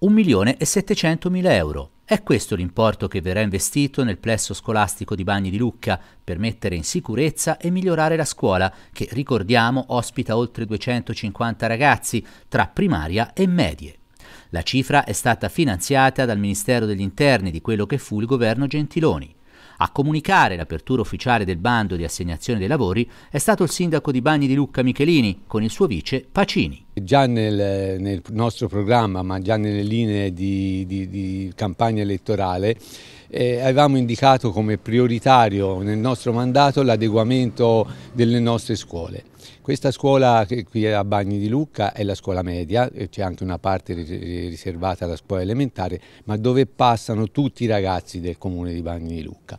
1.700.000 euro. È questo l'importo che verrà investito nel plesso scolastico di Bagni di Lucca per mettere in sicurezza e migliorare la scuola, che ricordiamo ospita oltre 250 ragazzi tra primaria e medie. La cifra è stata finanziata dal Ministero degli Interni di quello che fu il governo Gentiloni. A comunicare l'apertura ufficiale del bando di assegnazione dei lavori è stato il sindaco di Bagni di Lucca Michelini con il suo vice Pacini. Già nel, nel nostro programma, ma già nelle linee di, di, di campagna elettorale, eh, avevamo indicato come prioritario nel nostro mandato l'adeguamento delle nostre scuole. Questa scuola qui a Bagni di Lucca è la scuola media, c'è anche una parte riservata alla scuola elementare, ma dove passano tutti i ragazzi del comune di Bagni di Lucca.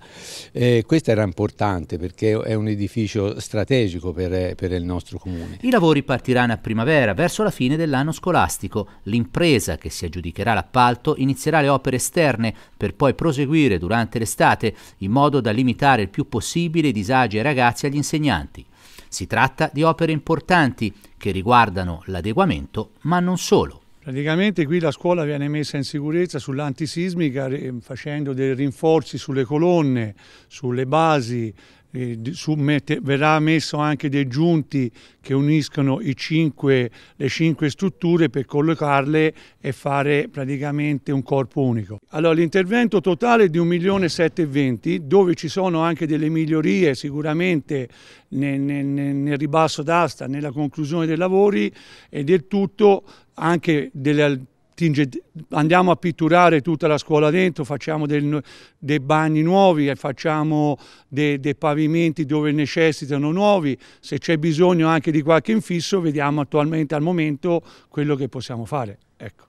Eh, questo era importante perché è un edificio strategico per, per il nostro comune. I lavori partiranno a primavera, verso la fine dell'anno scolastico. L'impresa che si aggiudicherà l'appalto inizierà le opere esterne per poi proseguire durante l'estate in modo da limitare il più possibile i disagi ai ragazzi e agli insegnanti. Si tratta di opere importanti che riguardano l'adeguamento, ma non solo. Praticamente qui la scuola viene messa in sicurezza sull'antisismica facendo dei rinforzi sulle colonne, sulle basi, Mette, verrà messo anche dei giunti che uniscono cinque, le cinque strutture per collocarle e fare praticamente un corpo unico. Allora l'intervento totale è di 1.720.000 dove ci sono anche delle migliorie sicuramente nel, nel, nel ribasso d'asta, nella conclusione dei lavori e del tutto anche delle tinge, andiamo a pitturare tutta la scuola dentro, facciamo del, dei bagni nuovi, e facciamo dei, dei pavimenti dove necessitano nuovi, se c'è bisogno anche di qualche infisso vediamo attualmente al momento quello che possiamo fare. Ecco.